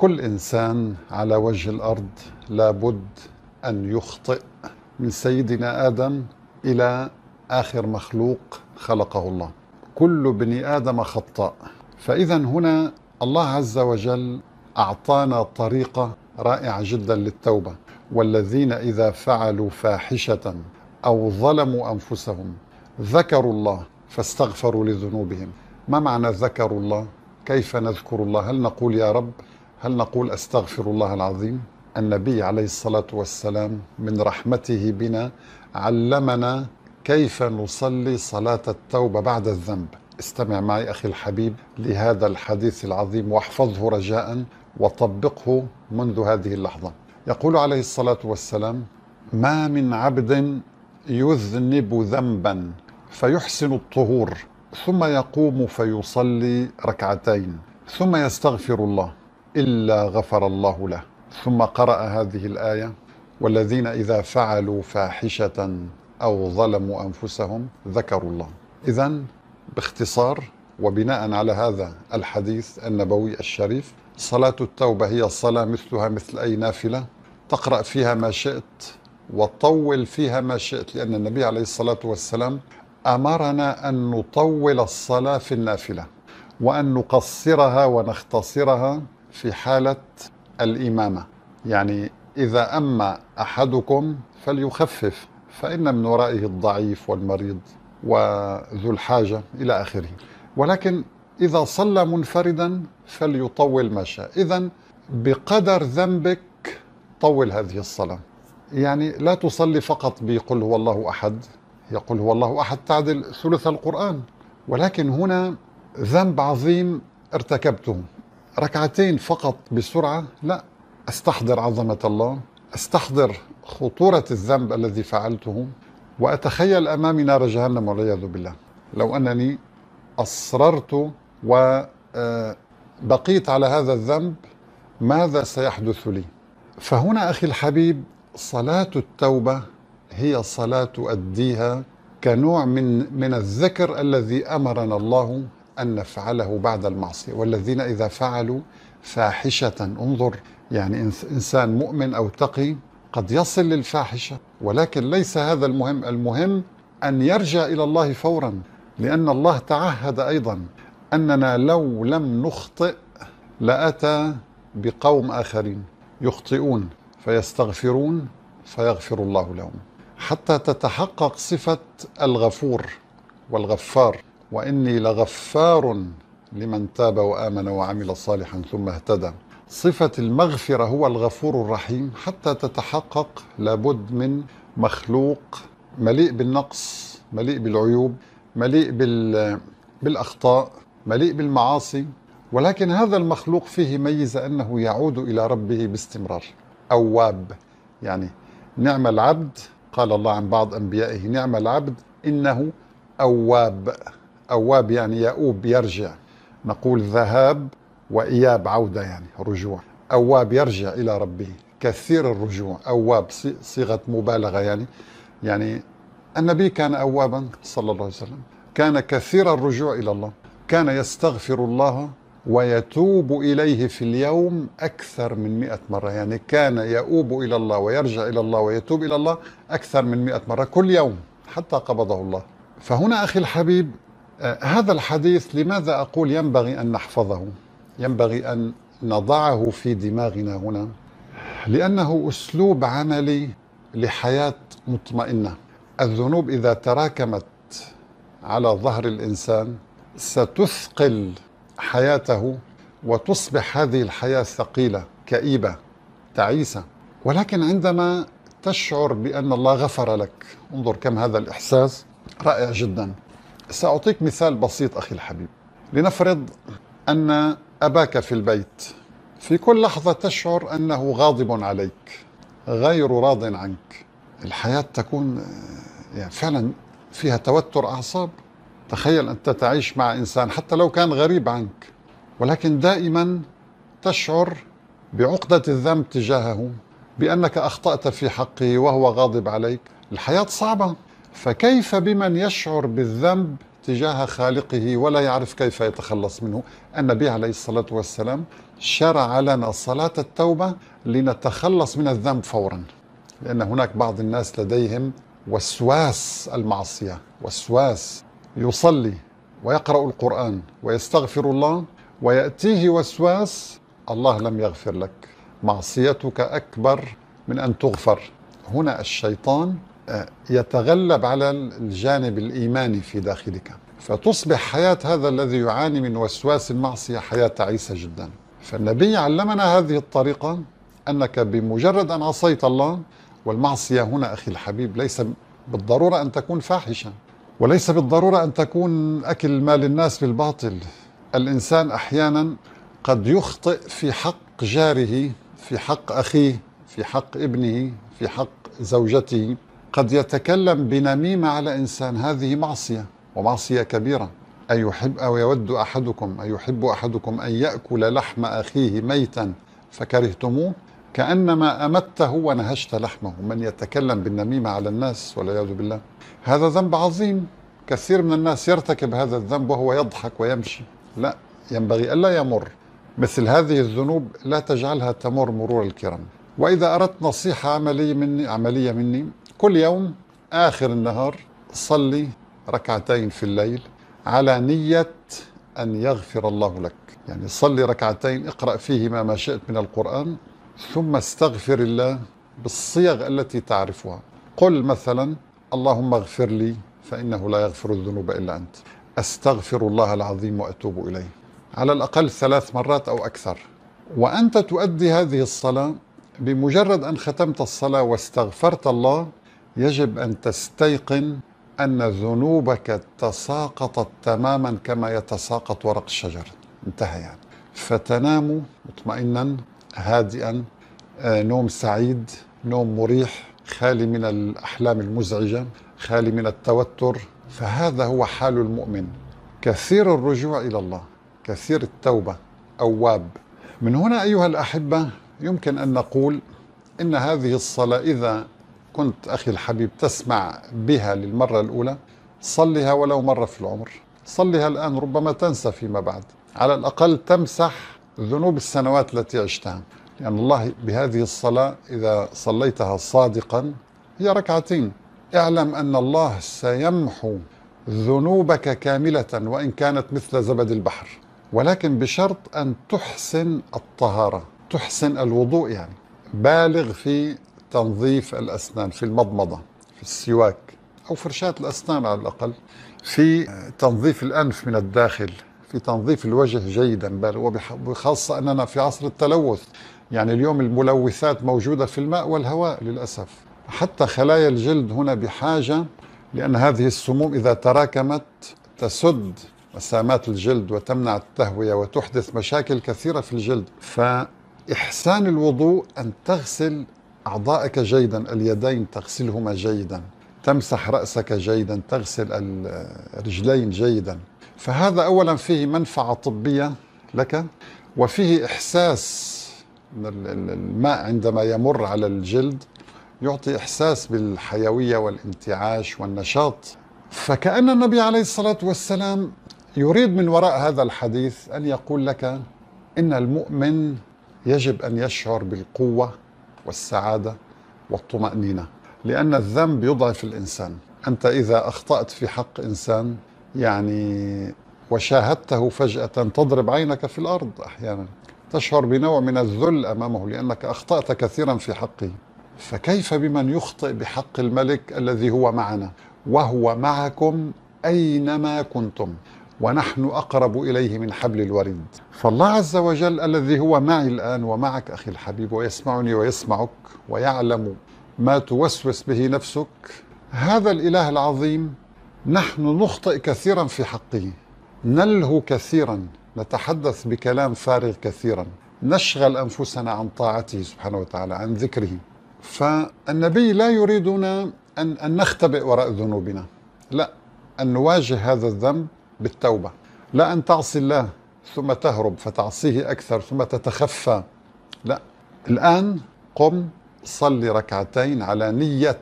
كل انسان على وجه الارض لابد ان يخطئ من سيدنا ادم الى اخر مخلوق خلقه الله كل بني ادم خطاء فاذا هنا الله عز وجل اعطانا طريقه رائعه جدا للتوبه والذين اذا فعلوا فاحشه او ظلموا انفسهم ذكروا الله فاستغفروا لذنوبهم ما معنى ذكروا الله كيف نذكر الله هل نقول يا رب هل نقول استغفر الله العظيم النبي عليه الصلاه والسلام من رحمته بنا علمنا كيف نصلي صلاه التوبه بعد الذنب استمع معي اخي الحبيب لهذا الحديث العظيم واحفظه رجاء وطبقه منذ هذه اللحظه يقول عليه الصلاه والسلام ما من عبد يذنب ذنبا فيحسن الطهور ثم يقوم فيصلي ركعتين ثم يستغفر الله إلا غفر الله له ثم قرأ هذه الآية والذين إذا فعلوا فاحشة أو ظلموا أنفسهم ذكروا الله إذا باختصار وبناء على هذا الحديث النبوي الشريف صلاة التوبة هي صلاة مثلها مثل أي نافلة تقرأ فيها ما شئت وطول فيها ما شئت لأن النبي عليه الصلاة والسلام أمرنا أن نطول الصلاة في النافلة وأن نقصرها ونختصرها في حالة الإمامة يعني إذا أما أحدكم فليخفف فإن من ورائه الضعيف والمريض وذو الحاجة إلى آخره ولكن إذا صلى منفردا فليطول ما شاء إذا بقدر ذنبك طول هذه الصلاة يعني لا تصلي فقط بقل هو الله أحد يقول هو الله أحد تعدل ثلث القرآن ولكن هنا ذنب عظيم ارتكبته ركعتين فقط بسرعة لا أستحضر عظمة الله أستحضر خطورة الذنب الذي فعلته وأتخيل أمامي نار جهنم والعياذ بالله لو أنني أصررت وبقيت آه، على هذا الذنب ماذا سيحدث لي فهنا أخي الحبيب صلاة التوبة هي صلاة أديها كنوع من من الذكر الذي أمرنا الله أن نفعله بعد المعصية والذين إذا فعلوا فاحشة انظر يعني إنسان مؤمن أو تقي قد يصل للفاحشة ولكن ليس هذا المهم المهم أن يرجع إلى الله فورا لأن الله تعهد أيضا أننا لو لم نخطئ لأتى بقوم آخرين يخطئون فيستغفرون فيغفر الله لهم حتى تتحقق صفة الغفور والغفار واني لغفار لمن تاب وامن وعمل صالحا ثم اهتدى صفه المغفره هو الغفور الرحيم حتى تتحقق لابد من مخلوق مليء بالنقص مليء بالعيوب مليء بالاخطاء مليء بالمعاصي ولكن هذا المخلوق فيه ميزه انه يعود الى ربه باستمرار اواب يعني نعم العبد قال الله عن بعض انبيائه نعم العبد انه اواب أواب يعني يؤوب يرجع نقول ذهاب وإياب عودة يعني رجوع أواب يرجع إلى ربه كثير الرجوع أواب صيغة مبالغة يعني يعني النبي كان أوابا صلى الله عليه وسلم كان كثير الرجوع إلى الله كان يستغفر الله ويتوب إليه في اليوم أكثر من مئة مرة يعني كان يؤوب إلى الله ويرجع إلى الله ويتوب إلى الله أكثر من مئة مرة كل يوم حتى قبضه الله فهنا أخي الحبيب آه، هذا الحديث لماذا أقول ينبغي أن نحفظه ينبغي أن نضعه في دماغنا هنا لأنه أسلوب عملي لحياة مطمئنة الذنوب إذا تراكمت على ظهر الإنسان ستثقل حياته وتصبح هذه الحياة ثقيلة كئيبة تعيسة ولكن عندما تشعر بأن الله غفر لك انظر كم هذا الإحساس رائع جدا سأعطيك مثال بسيط أخي الحبيب لنفرض أن أباك في البيت في كل لحظة تشعر أنه غاضب عليك غير راض عنك الحياة تكون يعني فعلا فيها توتر أعصاب تخيل أنت تعيش مع إنسان حتى لو كان غريب عنك ولكن دائما تشعر بعقدة الذنب تجاهه بأنك أخطأت في حقه وهو غاضب عليك الحياة صعبة فكيف بمن يشعر بالذنب تجاه خالقه ولا يعرف كيف يتخلص منه النبي عليه الصلاة والسلام شرع لنا صلاة التوبة لنتخلص من الذنب فورا لأن هناك بعض الناس لديهم وسواس المعصية وسواس يصلي ويقرأ القرآن ويستغفر الله ويأتيه وسواس الله لم يغفر لك معصيتك أكبر من أن تغفر هنا الشيطان يتغلب على الجانب الايماني في داخلك فتصبح حياه هذا الذي يعاني من وسواس المعصيه حياه تعيسه جدا فالنبي علمنا هذه الطريقه انك بمجرد ان عصيت الله والمعصيه هنا اخي الحبيب ليس بالضروره ان تكون فاحشه وليس بالضروره ان تكون اكل مال الناس بالباطل الانسان احيانا قد يخطئ في حق جاره في حق اخيه في حق ابنه في حق زوجته قد يتكلم بنميمة على إنسان هذه معصية ومعصية كبيرة يحب أو يود أحدكم يحب أحدكم أن يأكل لحم أخيه ميتا فكرهتموه كأنما أمته ونهشت لحمه من يتكلم بالنميمة على الناس والعياذ بالله هذا ذنب عظيم كثير من الناس يرتكب هذا الذنب وهو يضحك ويمشي لا ينبغي ألا يمر مثل هذه الذنوب لا تجعلها تمر مرور الكرام وإذا أردت نصيحة عملية مني عملية مني كل يوم آخر النهار صلي ركعتين في الليل على نية أن يغفر الله لك يعني صلي ركعتين اقرأ فيهما ما شئت من القرآن ثم استغفر الله بالصيغ التي تعرفها قل مثلا اللهم اغفر لي فإنه لا يغفر الذنوب إلا أنت أستغفر الله العظيم وأتوب إليه على الأقل ثلاث مرات أو أكثر وأنت تؤدي هذه الصلاة بمجرد ان ختمت الصلاه واستغفرت الله يجب ان تستيقن ان ذنوبك تساقطت تماما كما يتساقط ورق الشجر انتهى يعني فتنام مطمئنا هادئا آه، نوم سعيد نوم مريح خالي من الاحلام المزعجه خالي من التوتر فهذا هو حال المؤمن كثير الرجوع الى الله كثير التوبه اواب من هنا ايها الاحبه يمكن أن نقول إن هذه الصلاة إذا كنت أخي الحبيب تسمع بها للمرة الأولى صلها ولو مرة في العمر صلها الآن ربما تنسى فيما بعد على الأقل تمسح ذنوب السنوات التي عشتها لأن يعني الله بهذه الصلاة إذا صليتها صادقا هي ركعتين اعلم أن الله سيمحو ذنوبك كاملة وإن كانت مثل زبد البحر ولكن بشرط أن تحسن الطهارة تحسن الوضوء يعني بالغ في تنظيف الأسنان في المضمضة في السواك أو فرشاة الأسنان على الأقل في تنظيف الأنف من الداخل في تنظيف الوجه جيدا بل وبخاصه أننا في عصر التلوث يعني اليوم الملوثات موجودة في الماء والهواء للأسف حتى خلايا الجلد هنا بحاجة لأن هذه السموم إذا تراكمت تسد مسامات الجلد وتمنع التهوية وتحدث مشاكل كثيرة في الجلد ف إحسان الوضوء أن تغسل أعضائك جيدا اليدين تغسلهما جيدا تمسح رأسك جيدا تغسل الرجلين جيدا فهذا أولا فيه منفعة طبية لك وفيه إحساس الماء عندما يمر على الجلد يعطي إحساس بالحيوية والانتعاش والنشاط فكأن النبي عليه الصلاة والسلام يريد من وراء هذا الحديث أن يقول لك إن المؤمن يجب ان يشعر بالقوه والسعاده والطمانينه لان الذنب يضعف الانسان انت اذا اخطات في حق انسان يعني وشاهدته فجاه تضرب عينك في الارض احيانا تشعر بنوع من الذل امامه لانك اخطات كثيرا في حقه فكيف بمن يخطئ بحق الملك الذي هو معنا وهو معكم اينما كنتم ونحن أقرب إليه من حبل الوريد فالله عز وجل الذي هو معي الآن ومعك أخي الحبيب ويسمعني ويسمعك ويعلم ما توسوس به نفسك هذا الإله العظيم نحن نخطئ كثيرا في حقه نلهو كثيرا نتحدث بكلام فارغ كثيرا نشغل أنفسنا عن طاعته سبحانه وتعالى عن ذكره فالنبي لا يريدنا أن, أن نختبئ وراء ذنوبنا لا أن نواجه هذا الذنب بالتوبة لا أن تعصي الله ثم تهرب فتعصيه أكثر ثم تتخفى لا الآن قم صلي ركعتين على نية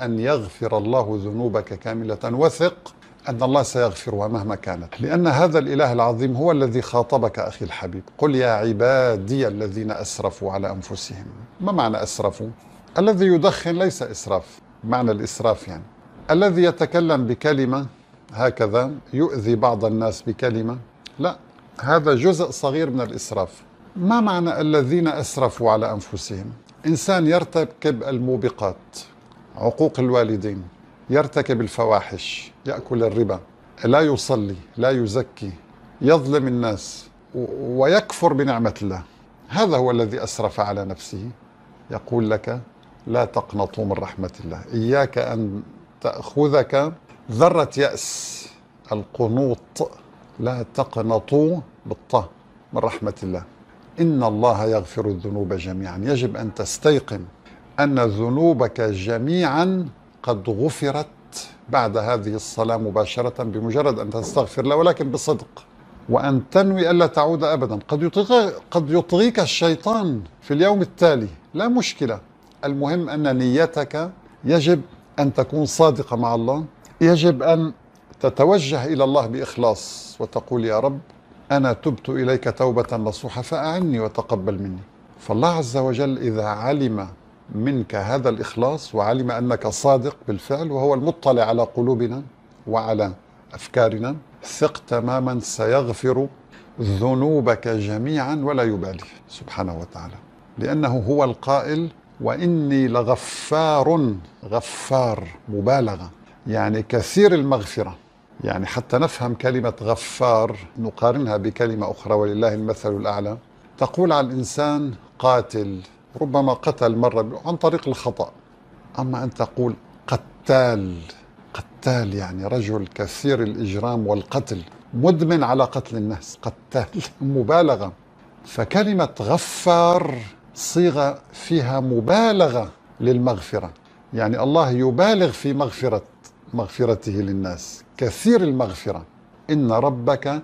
أن يغفر الله ذنوبك كاملة وثق أن الله سيغفرها مهما كانت لأن هذا الإله العظيم هو الذي خاطبك أخي الحبيب قل يا عبادي الذين أسرفوا على أنفسهم ما معنى أسرفوا؟ الذي يدخن ليس إسراف معنى الإسراف يعني الذي يتكلم بكلمة هكذا يؤذي بعض الناس بكلمة لا هذا جزء صغير من الإسراف ما معنى الذين أسرفوا على أنفسهم إنسان يرتكب الموبقات عقوق الوالدين يرتكب الفواحش يأكل الربا لا يصلي لا يزكي يظلم الناس ويكفر بنعمة الله هذا هو الذي أسرف على نفسه يقول لك لا تقنطوا من رحمة الله إياك أن تأخذك ذرة يأس القنوط لا تقنطوا بالطه من رحمة الله إن الله يغفر الذنوب جميعا يجب أن تستيقن أن ذنوبك جميعا قد غفرت بعد هذه الصلاة مباشرة بمجرد أن تستغفر له ولكن بصدق وأن تنوي ألا تعود أبدا قد يطغ... قد يطغيك الشيطان في اليوم التالي لا مشكلة المهم أن نيتك يجب أن تكون صادقة مع الله يجب أن تتوجه إلى الله بإخلاص وتقول يا رب أنا تبت إليك توبة نصوحة فأعني وتقبل مني فالله عز وجل إذا علم منك هذا الإخلاص وعلم أنك صادق بالفعل وهو المطلع على قلوبنا وعلى أفكارنا ثق تماما سيغفر ذنوبك جميعا ولا يبالي سبحانه وتعالى لأنه هو القائل وإني لغفار غفار مبالغة يعني كثير المغفرة يعني حتى نفهم كلمة غفار نقارنها بكلمة أخرى ولله المثل الأعلى تقول عن الإنسان قاتل ربما قتل مرة عن طريق الخطأ أما أن تقول قتال قتال يعني رجل كثير الإجرام والقتل مدمن على قتل الناس قتال مبالغة فكلمة غفار صيغة فيها مبالغة للمغفرة يعني الله يبالغ في مغفرة مغفرته للناس كثير المغفرة إن ربك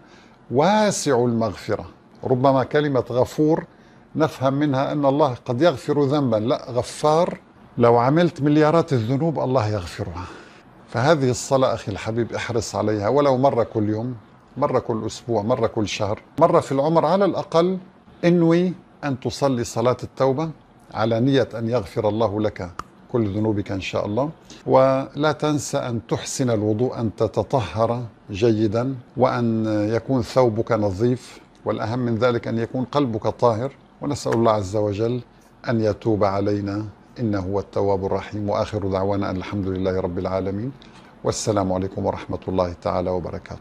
واسع المغفرة ربما كلمة غفور نفهم منها أن الله قد يغفر ذنبا لا غفار لو عملت مليارات الذنوب الله يغفرها فهذه الصلاة أخي الحبيب احرص عليها ولو مرة كل يوم مرة كل أسبوع مرة كل شهر مرة في العمر على الأقل انوي أن تصلي صلاة التوبة على نية أن يغفر الله لك كل ذنوبك إن شاء الله ولا تنسى أن تحسن الوضوء أن تتطهر جيدا وأن يكون ثوبك نظيف والأهم من ذلك أن يكون قلبك طاهر ونسأل الله عز وجل أن يتوب علينا إنه هو التواب الرحيم وآخر دعوانا أن الحمد لله رب العالمين والسلام عليكم ورحمة الله تعالى وبركاته